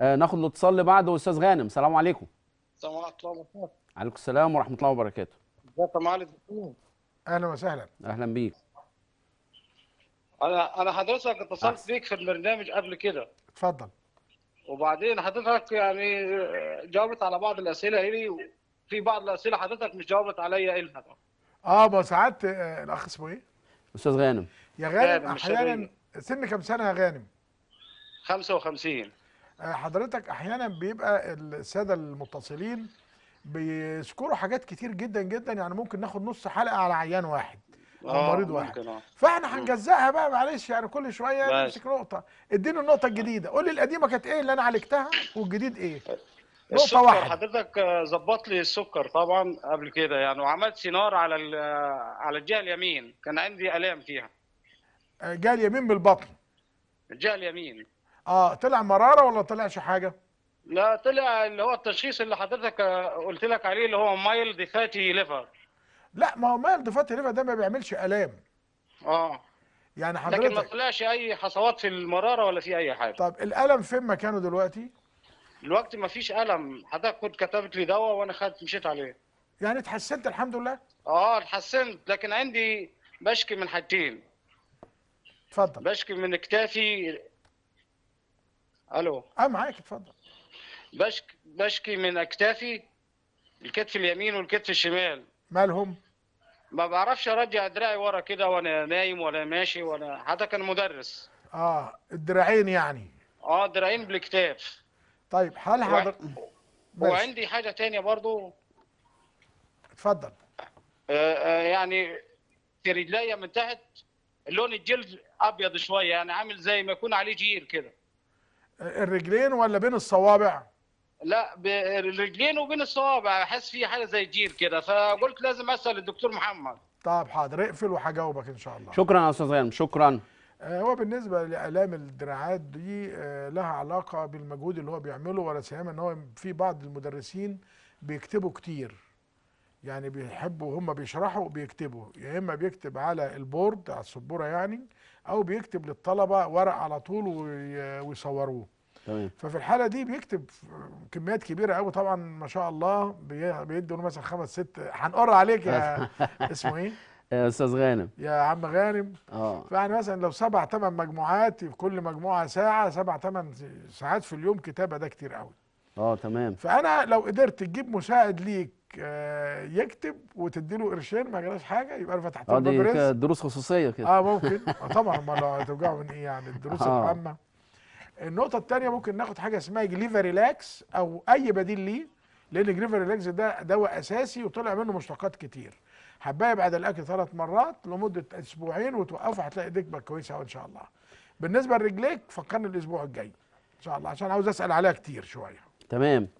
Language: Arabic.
آه، ناخد الاتصال اللي بعده استاذ غانم السلام عليكم السلام عليكم ورحمه الله وبركاته عليكم السلام ورحمه الله وبركاته ازيك يا معالي اهلا وسهلا اهلا بيك انا انا حضرتك اتصلت بيك في البرنامج قبل كده اتفضل وبعدين حضرتك يعني آه، جاوبت على بعض الاسئله لي وفي بعض الاسئله حضرتك مش جاوبت عليا إلها اه ما ساعات آه، الاخ اسمه ايه؟ استاذ غانم يا غانم احيانا سن كم سنه يا غانم؟ 55 حضرتك احيانا بيبقى الساده المتصلين بيذكروا حاجات كتير جدا جدا يعني ممكن ناخد نص حلقه على عيان واحد او آه، مريض واحد آه. فاحنا هنجزئها بقى معلش يعني كل شويه نمسك نقطه اديني النقطه الجديده قول لي القديمه كانت ايه اللي انا عالجتها والجديد ايه نقطه واحده حضرتك آه، ظبط لي السكر طبعا قبل كده يعني وعملت سينار على على الجهه اليمين كان عندي الام فيها الجهه اليمين بالبطن الجهه اليمين اه طلع مراره ولا طلعش حاجه لا طلع اللي هو التشخيص اللي حضرتك قلت لك عليه اللي هو مايلد فاتي ليفر لا ما هو مايلد فاتي ليفر ده ما بيعملش الام اه يعني حضرتك لكن ما طلعش اي حصوات في المراره ولا في اي حاجه طب الالم فين مكانه دلوقتي دلوقتي ما فيش الم حضرتك كنت كتبت لي دواء وانا خدت مشيت عليه يعني اتحسنت الحمد لله اه اتحسنت لكن عندي بشكي من حاجتين اتفضل بشكي من كتافي الو اه معاك اتفضل بشك بشكي من اكتافي الكتف اليمين والكتف الشمال مالهم ما بعرفش ارجع دراعي ورا كده وانا نايم ولا ماشي ولا حتى كان مدرس اه الدراعين يعني اه دراعين بالكتاف طيب هل حضرتك وعندي حاجه تانية برضو اتفضل آه،, آه يعني في رجليا من تحت لون الجلد ابيض شويه يعني عامل زي ما يكون عليه جير كده الرجلين ولا بين الصوابع؟ لا الرجلين وبين الصوابع احس في حاجه زي جير كده فقلت لازم اسال الدكتور محمد طب حاضر اقفل وهجاوبك ان شاء الله شكرا يا استاذ غانم شكرا آه، هو بالنسبه لالام الدراعات دي آه، لها علاقه بالمجهود اللي هو بيعمله ولا سيما ان هو في بعض المدرسين بيكتبوا كتير يعني بيحبوا هم بيشرحوا بيكتبوا يا اما بيكتب على البورد على السبوره يعني او بيكتب للطلبه ورق على طول ويصوروه تمام ففي الحاله دي بيكتب كميات كبيره قوي طبعا ما شاء الله بيدوا له مثلا خمس ست هنقر عليك يا اسمه ايه؟ يا استاذ غانم يا عم غانم اه يعني مثلا لو سبع ثمان مجموعات في كل مجموعه ساعه سبع ثمان ساعات في اليوم كتابه ده كتير قوي اه تمام فانا لو قدرت تجيب مساعد ليك آه، يكتب وتديله قرشين ما جالهاش حاجه يبقى انا فتحت آه، له باب اه دروس خصوصيه كده اه ممكن آه، طبعا ما هتوجعه من ايه يعني الدروس آه. العامه النقطه الثانيه ممكن ناخد حاجه اسمها جليفا ريلاكس او اي بديل ليه لان جليفا ريلاكس ده دواء اساسي وطلع منه مشتقات كتير حبايه بعد الاكل ثلاث مرات لمده اسبوعين وتوقفه هتلاقي ايديك بقت كويسه ان شاء الله بالنسبه لرجليك فكرني الاسبوع الجاي ان شاء الله عشان عاوز اسال عليها كتير شويه تمام